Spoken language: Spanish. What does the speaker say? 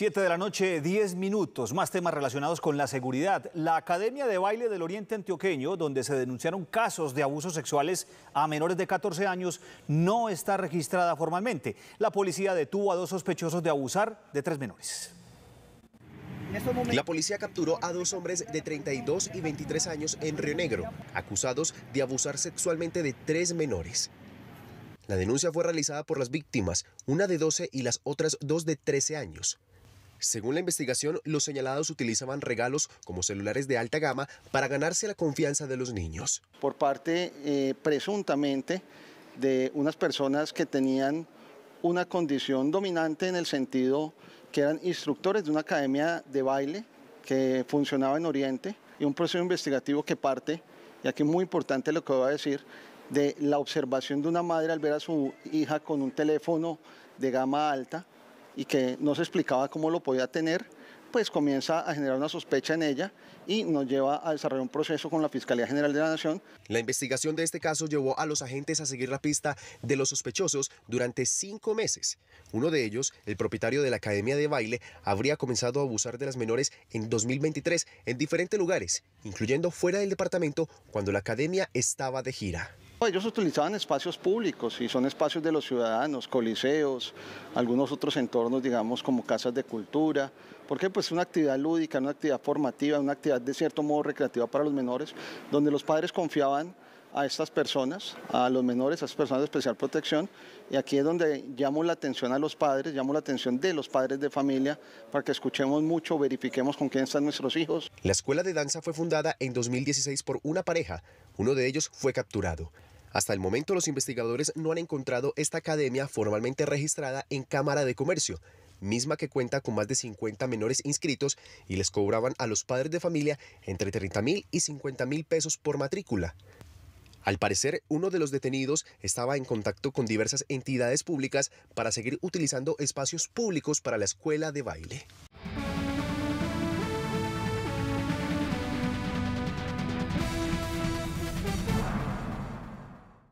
7 de la noche, 10 minutos. Más temas relacionados con la seguridad. La Academia de Baile del Oriente Antioqueño, donde se denunciaron casos de abusos sexuales a menores de 14 años, no está registrada formalmente. La policía detuvo a dos sospechosos de abusar de tres menores. La policía capturó a dos hombres de 32 y 23 años en Río Negro, acusados de abusar sexualmente de tres menores. La denuncia fue realizada por las víctimas, una de 12 y las otras dos de 13 años. Según la investigación, los señalados utilizaban regalos como celulares de alta gama para ganarse la confianza de los niños. Por parte, eh, presuntamente, de unas personas que tenían una condición dominante en el sentido que eran instructores de una academia de baile que funcionaba en Oriente y un proceso investigativo que parte, y aquí muy importante lo que voy a decir, de la observación de una madre al ver a su hija con un teléfono de gama alta y que no se explicaba cómo lo podía tener, pues comienza a generar una sospecha en ella y nos lleva a desarrollar un proceso con la Fiscalía General de la Nación. La investigación de este caso llevó a los agentes a seguir la pista de los sospechosos durante cinco meses. Uno de ellos, el propietario de la Academia de Baile, habría comenzado a abusar de las menores en 2023 en diferentes lugares, incluyendo fuera del departamento cuando la academia estaba de gira. Pues, ellos utilizaban espacios públicos y son espacios de los ciudadanos, coliseos, algunos otros entornos, digamos, como casas de cultura, porque pues es una actividad lúdica, una actividad formativa, una actividad de cierto modo recreativa para los menores, donde los padres confiaban a estas personas, a los menores, a las personas de especial protección. Y aquí es donde llamo la atención a los padres, llamo la atención de los padres de familia para que escuchemos mucho, verifiquemos con quién están nuestros hijos. La escuela de danza fue fundada en 2016 por una pareja. Uno de ellos fue capturado. Hasta el momento los investigadores no han encontrado esta academia formalmente registrada en Cámara de Comercio, misma que cuenta con más de 50 menores inscritos y les cobraban a los padres de familia entre 30 mil y 50 mil pesos por matrícula. Al parecer, uno de los detenidos estaba en contacto con diversas entidades públicas para seguir utilizando espacios públicos para la escuela de baile.